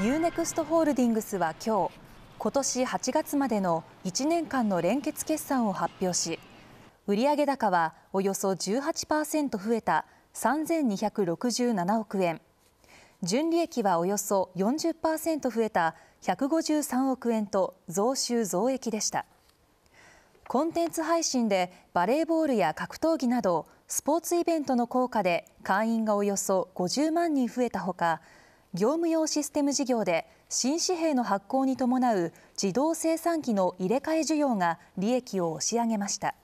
ユーネクストホールディングスは今日、今年8月までの1年間の連結決算を発表し、売上高はおよそ18%増えた3267億円、純利益はおよそ40%増えた153億円と増収増益でした。コンテンツ配信でバレーボールや格闘技などスポーツイベントの効果で会員がおよそ50万人増えたほか業務用システム事業で新紙幣の発行に伴う自動精算機の入れ替え需要が利益を押し上げました。